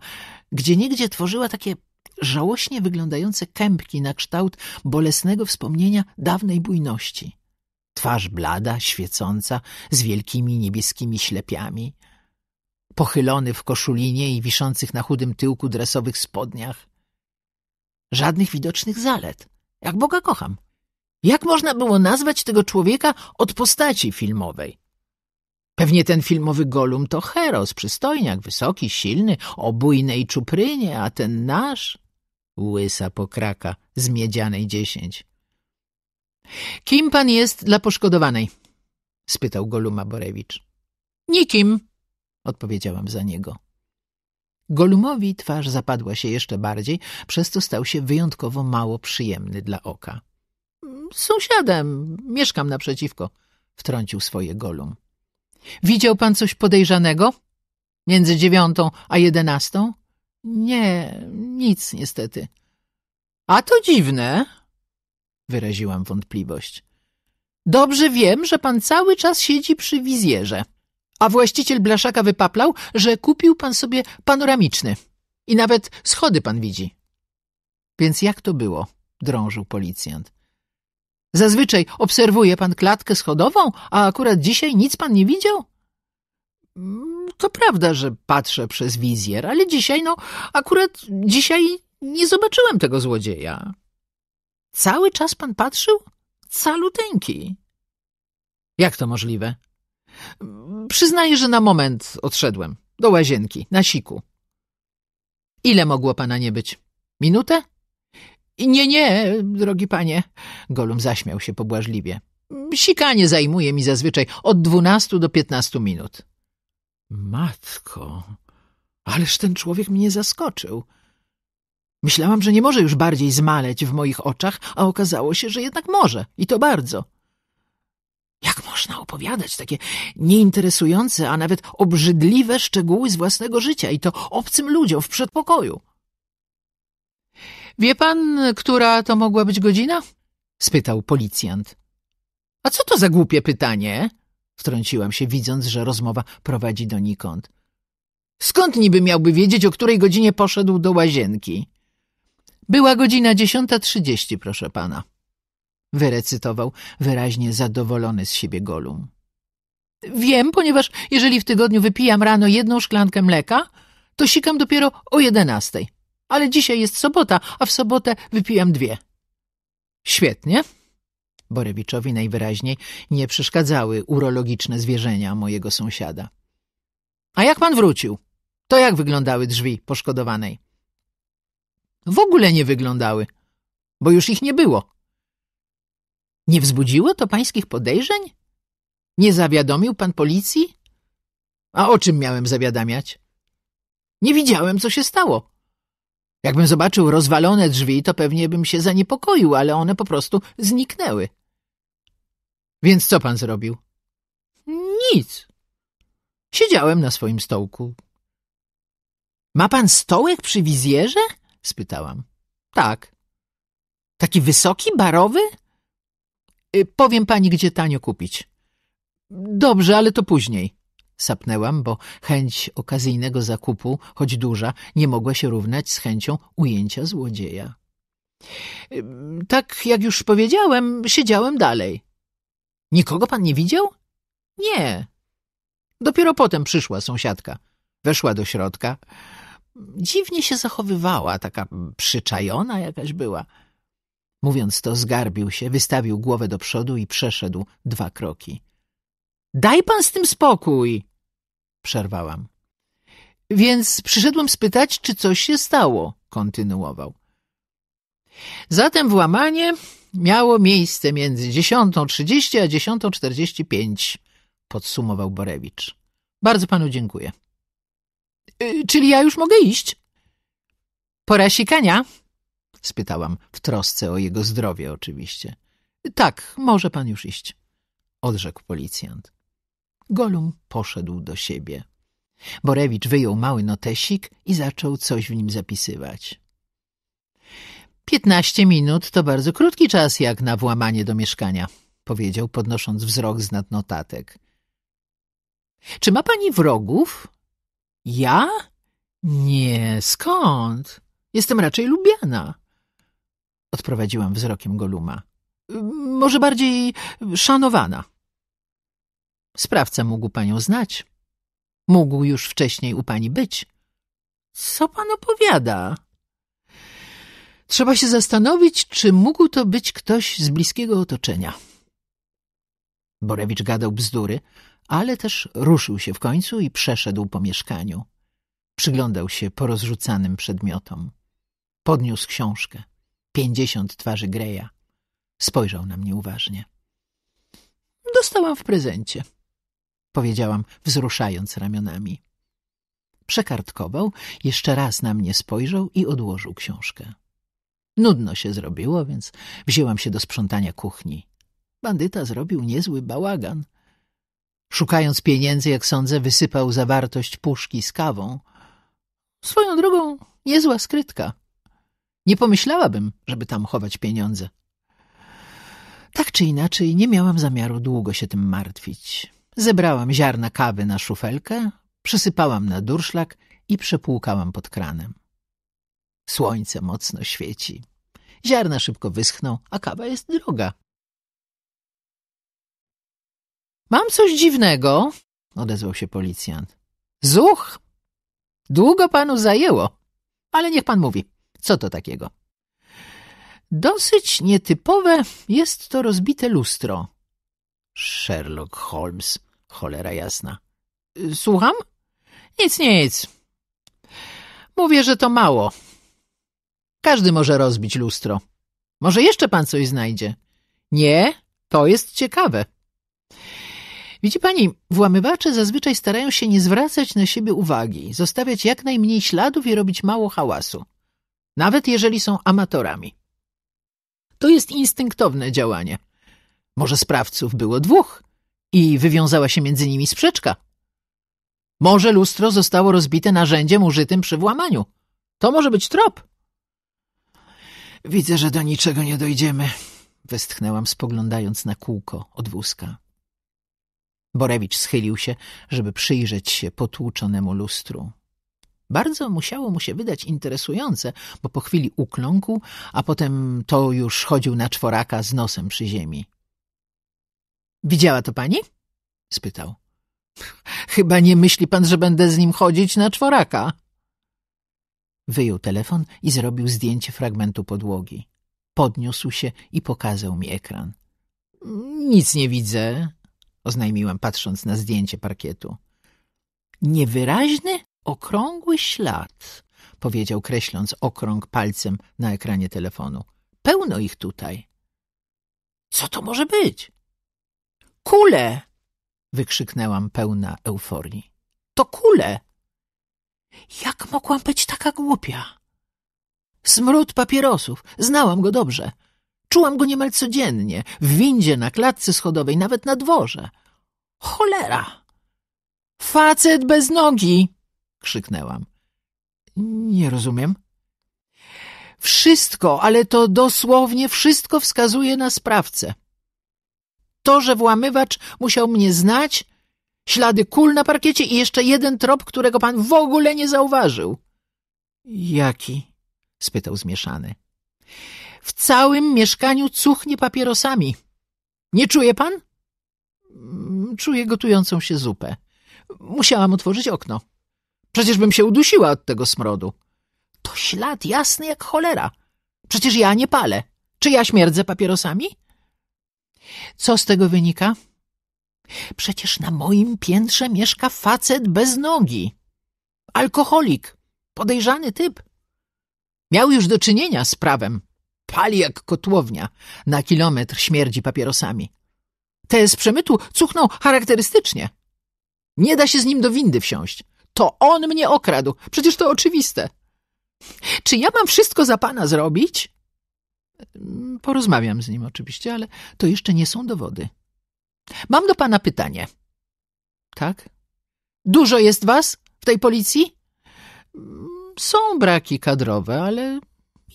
gdzie niegdzie tworzyła takie żałośnie wyglądające kępki na kształt bolesnego wspomnienia dawnej bujności. Twarz blada, świecąca, z wielkimi niebieskimi ślepiami. Pochylony w koszulinie i wiszących na chudym tyłku dresowych spodniach. Żadnych widocznych zalet. Jak Boga kocham. Jak można było nazwać tego człowieka od postaci filmowej? Pewnie ten filmowy Golum to Heros, przystojniak, wysoki, silny, o bujnej czuprynie, a ten nasz... Łysa pokraka z miedzianej dziesięć. — Kim pan jest dla poszkodowanej? — spytał Goluma Borewicz. — Nikim — odpowiedziałam za niego. Golumowi twarz zapadła się jeszcze bardziej, przez co stał się wyjątkowo mało przyjemny dla oka. — Sąsiadem, mieszkam naprzeciwko — wtrącił swoje Golum. Widział pan coś podejrzanego? Między dziewiątą a jedenastą? Nie, nic niestety. A to dziwne, wyraziłam wątpliwość. Dobrze wiem, że pan cały czas siedzi przy wizjerze. A właściciel blaszaka wypaplał, że kupił pan sobie panoramiczny. I nawet schody pan widzi. Więc jak to było? drążył policjant. Zazwyczaj obserwuje pan klatkę schodową, a akurat dzisiaj nic pan nie widział? Mm, to prawda, że patrzę przez wizjer, ale dzisiaj, no, akurat dzisiaj nie zobaczyłem tego złodzieja. Cały czas pan patrzył? Caluteńki. Jak to możliwe? Przyznaję, że na moment odszedłem. Do łazienki, na siku. Ile mogło pana nie być? Minutę? Nie, nie, drogi panie. Golum zaśmiał się pobłażliwie. Sikanie zajmuje mi zazwyczaj od dwunastu do piętnastu minut. Matko, ależ ten człowiek mnie zaskoczył. Myślałam, że nie może już bardziej zmaleć w moich oczach, a okazało się, że jednak może i to bardzo. Jak można opowiadać takie nieinteresujące, a nawet obrzydliwe szczegóły z własnego życia i to obcym ludziom w przedpokoju? Wie pan, która to mogła być godzina? spytał policjant. A co to za głupie pytanie? wtrąciłam się, widząc, że rozmowa prowadzi donikąd. Skąd niby miałby wiedzieć, o której godzinie poszedł do łazienki? Była godzina dziesiąta trzydzieści, proszę pana. Wyrecytował wyraźnie zadowolony z siebie Golum. Wiem, ponieważ jeżeli w tygodniu wypijam rano jedną szklankę mleka, to sikam dopiero o jedenastej ale dzisiaj jest sobota, a w sobotę wypijam dwie. Świetnie. Borewiczowi najwyraźniej nie przeszkadzały urologiczne zwierzenia mojego sąsiada. A jak pan wrócił? To jak wyglądały drzwi poszkodowanej? W ogóle nie wyglądały, bo już ich nie było. Nie wzbudziło to pańskich podejrzeń? Nie zawiadomił pan policji? A o czym miałem zawiadamiać? Nie widziałem, co się stało. Jakbym zobaczył rozwalone drzwi, to pewnie bym się zaniepokoił, ale one po prostu zniknęły. Więc co pan zrobił? Nic. Siedziałem na swoim stołku. Ma pan stołek przy wizjerze? spytałam. Tak. Taki wysoki, barowy? Y, powiem pani, gdzie tanio kupić. Dobrze, ale to później. Sapnęłam, bo chęć okazyjnego zakupu, choć duża, nie mogła się równać z chęcią ujęcia złodzieja. Tak jak już powiedziałem, siedziałem dalej. Nikogo pan nie widział? Nie. Dopiero potem przyszła sąsiadka. Weszła do środka. Dziwnie się zachowywała, taka przyczajona jakaś była. Mówiąc to, zgarbił się, wystawił głowę do przodu i przeszedł dwa kroki. Daj pan z tym spokój! przerwałam. Więc przyszedłem spytać, czy coś się stało, kontynuował. Zatem włamanie miało miejsce między 10.30 a 10.45, podsumował Borewicz. Bardzo panu dziękuję. Y czyli ja już mogę iść? Pora sikania? spytałam, w trosce o jego zdrowie oczywiście. Tak, może pan już iść, odrzekł policjant. Golum poszedł do siebie. Borewicz wyjął mały notesik i zaczął coś w nim zapisywać. Piętnaście minut to bardzo krótki czas jak na włamanie do mieszkania, powiedział, podnosząc wzrok z nad notatek. Czy ma pani wrogów? Ja? Nie, skąd? Jestem raczej lubiana. Odprowadziłam wzrokiem Goluma. Może bardziej szanowana. Sprawca mógł panią znać. Mógł już wcześniej u pani być. Co pan opowiada? Trzeba się zastanowić, czy mógł to być ktoś z bliskiego otoczenia. Borewicz gadał bzdury, ale też ruszył się w końcu i przeszedł po mieszkaniu. Przyglądał się porozrzucanym przedmiotom. Podniósł książkę. Pięćdziesiąt twarzy Greja. Spojrzał na mnie uważnie. Dostałam w prezencie powiedziałam, wzruszając ramionami. Przekartkował, jeszcze raz na mnie spojrzał i odłożył książkę. Nudno się zrobiło, więc wzięłam się do sprzątania kuchni. Bandyta zrobił niezły bałagan. Szukając pieniędzy, jak sądzę, wysypał zawartość puszki z kawą. Swoją drogą niezła skrytka. Nie pomyślałabym, żeby tam chować pieniądze. Tak czy inaczej, nie miałam zamiaru długo się tym martwić. Zebrałam ziarna kawy na szufelkę, przysypałam na durszlak i przepłukałam pod kranem. Słońce mocno świeci. Ziarna szybko wyschną, a kawa jest droga. Mam coś dziwnego, odezwał się policjant. Zuch! Długo panu zajęło, ale niech pan mówi, co to takiego? Dosyć nietypowe jest to rozbite lustro, Sherlock Holmes, cholera jasna. Słucham? Nic, nic. Mówię, że to mało. Każdy może rozbić lustro. Może jeszcze pan coś znajdzie. Nie, to jest ciekawe. Widzi pani, włamywacze zazwyczaj starają się nie zwracać na siebie uwagi, zostawiać jak najmniej śladów i robić mało hałasu. Nawet jeżeli są amatorami. To jest instynktowne działanie. Może sprawców było dwóch i wywiązała się między nimi sprzeczka. Może lustro zostało rozbite narzędziem użytym przy włamaniu. To może być trop. Widzę, że do niczego nie dojdziemy, westchnęłam, spoglądając na kółko od wózka. Borewicz schylił się, żeby przyjrzeć się potłuczonemu lustru. Bardzo musiało mu się wydać interesujące, bo po chwili ukląkł, a potem to już chodził na czworaka z nosem przy ziemi. Widziała to pani? spytał. Chyba nie myśli pan, że będę z nim chodzić na czworaka. Wyjął telefon i zrobił zdjęcie fragmentu podłogi. Podniósł się i pokazał mi ekran. Nic nie widzę, oznajmiłem, patrząc na zdjęcie parkietu. Niewyraźny, okrągły ślad, powiedział, kreśląc okrąg palcem na ekranie telefonu. Pełno ich tutaj. Co to może być? Kule! wykrzyknęłam pełna euforii. To kule! Jak mogłam być taka głupia? Smród papierosów. Znałam go dobrze. Czułam go niemal codziennie. W windzie, na klatce schodowej, nawet na dworze. Cholera! Facet bez nogi! krzyknęłam. Nie rozumiem. Wszystko, ale to dosłownie wszystko wskazuje na sprawcę. To, że włamywacz musiał mnie znać, ślady kul na parkiecie i jeszcze jeden trop, którego pan w ogóle nie zauważył. Jaki? spytał zmieszany. W całym mieszkaniu cuchnie papierosami. Nie czuje pan? Mm, czuję gotującą się zupę. Musiałam otworzyć okno. Przecież bym się udusiła od tego smrodu. To ślad jasny jak cholera. Przecież ja nie palę. Czy ja śmierdzę papierosami? Co z tego wynika? Przecież na moim piętrze mieszka facet bez nogi. Alkoholik. Podejrzany typ. Miał już do czynienia z prawem. Pali jak kotłownia. Na kilometr śmierdzi papierosami. Te z przemytu cuchną charakterystycznie. Nie da się z nim do windy wsiąść. To on mnie okradł. Przecież to oczywiste. Czy ja mam wszystko za pana zrobić? Mm, porozmawiam z nim oczywiście, ale to jeszcze nie są dowody. Mam do pana pytanie. Tak? Dużo jest was w tej policji? Mm, są braki kadrowe, ale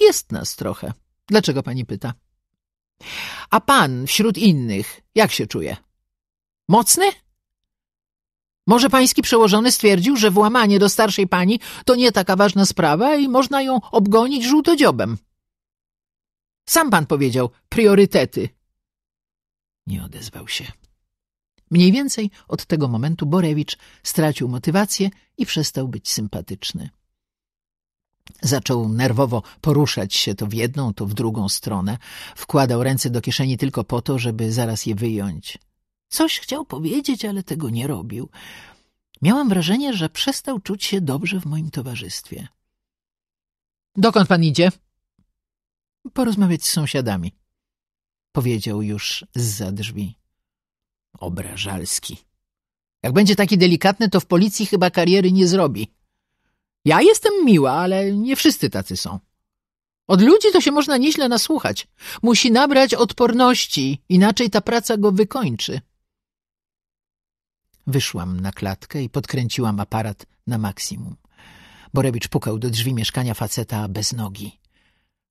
jest nas trochę. Dlaczego pani pyta? A pan wśród innych jak się czuje? Mocny? Może pański przełożony stwierdził, że włamanie do starszej pani to nie taka ważna sprawa i można ją obgonić żółtodziobem. Sam pan powiedział, priorytety. Nie odezwał się. Mniej więcej od tego momentu Borewicz stracił motywację i przestał być sympatyczny. Zaczął nerwowo poruszać się to w jedną, to w drugą stronę. Wkładał ręce do kieszeni tylko po to, żeby zaraz je wyjąć. Coś chciał powiedzieć, ale tego nie robił. Miałam wrażenie, że przestał czuć się dobrze w moim towarzystwie. — Dokąd pan idzie? porozmawiać z sąsiadami. Powiedział już za drzwi. Obrażalski. Jak będzie taki delikatny, to w policji chyba kariery nie zrobi. Ja jestem miła, ale nie wszyscy tacy są. Od ludzi to się można nieźle nasłuchać. Musi nabrać odporności, inaczej ta praca go wykończy. Wyszłam na klatkę i podkręciłam aparat na maksimum. Borewicz pukał do drzwi mieszkania faceta bez nogi.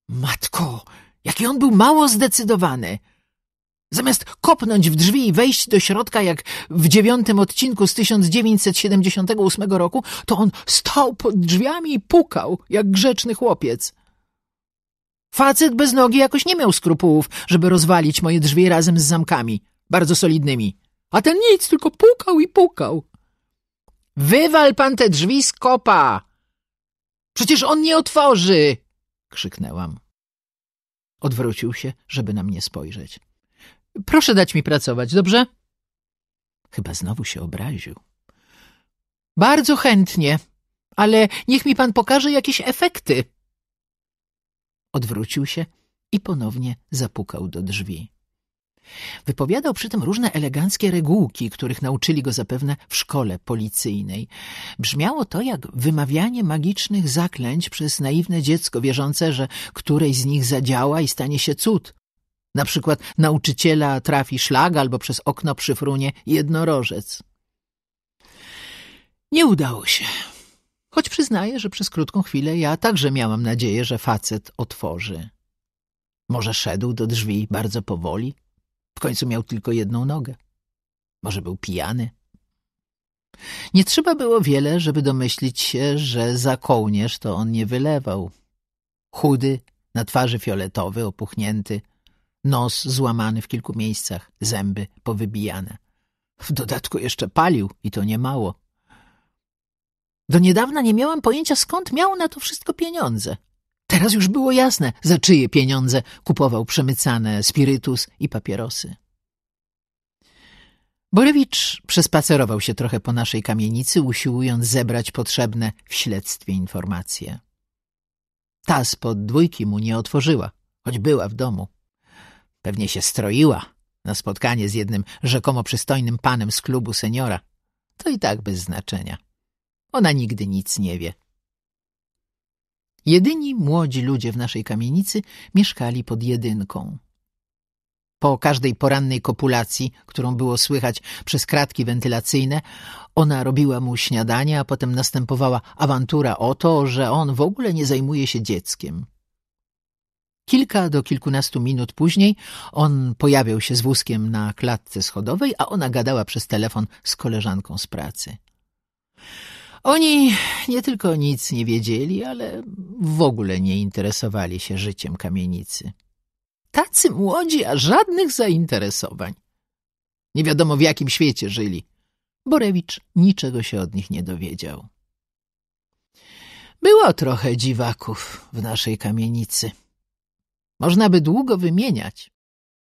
Matko, jaki on był mało zdecydowany! Zamiast kopnąć w drzwi i wejść do środka, jak w dziewiątym odcinku z 1978 roku, to on stał pod drzwiami i pukał, jak grzeczny chłopiec. Facet bez nogi jakoś nie miał skrupułów, żeby rozwalić moje drzwi razem z zamkami, bardzo solidnymi. A ten nic, tylko pukał i pukał. Wywal pan te drzwi z kopa! Przecież on nie otworzy! krzyknęłam. Odwrócił się, żeby na mnie spojrzeć. Proszę dać mi pracować, dobrze? Chyba znowu się obraził. Bardzo chętnie, ale niech mi pan pokaże jakieś efekty. Odwrócił się i ponownie zapukał do drzwi. Wypowiadał przy tym różne eleganckie regułki, których nauczyli go zapewne w szkole policyjnej. Brzmiało to jak wymawianie magicznych zaklęć przez naiwne dziecko wierzące, że której z nich zadziała i stanie się cud. Na przykład nauczyciela trafi szlag albo przez okno przyfrunie jednorożec. Nie udało się. Choć przyznaję, że przez krótką chwilę ja także miałam nadzieję, że facet otworzy. Może szedł do drzwi bardzo powoli, w końcu miał tylko jedną nogę. Może był pijany? Nie trzeba było wiele, żeby domyślić się, że za kołnierz to on nie wylewał. Chudy, na twarzy fioletowy, opuchnięty, nos złamany w kilku miejscach, zęby powybijane. W dodatku jeszcze palił i to nie mało. Do niedawna nie miałam pojęcia, skąd miał na to wszystko pieniądze. Teraz już było jasne, za czyje pieniądze kupował przemycane spirytus i papierosy. Borewicz przespacerował się trochę po naszej kamienicy, usiłując zebrać potrzebne w śledztwie informacje. Ta z dwójki mu nie otworzyła, choć była w domu. Pewnie się stroiła na spotkanie z jednym rzekomo przystojnym panem z klubu seniora. To i tak bez znaczenia. Ona nigdy nic nie wie. Jedyni młodzi ludzie w naszej kamienicy mieszkali pod jedynką. Po każdej porannej kopulacji, którą było słychać przez kratki wentylacyjne, ona robiła mu śniadanie, a potem następowała awantura o to, że on w ogóle nie zajmuje się dzieckiem. Kilka do kilkunastu minut później on pojawiał się z wózkiem na klatce schodowej, a ona gadała przez telefon z koleżanką z pracy. Oni nie tylko nic nie wiedzieli, ale w ogóle nie interesowali się życiem kamienicy. Tacy młodzi, a żadnych zainteresowań. Nie wiadomo w jakim świecie żyli. Borewicz niczego się od nich nie dowiedział. Było trochę dziwaków w naszej kamienicy. Można by długo wymieniać.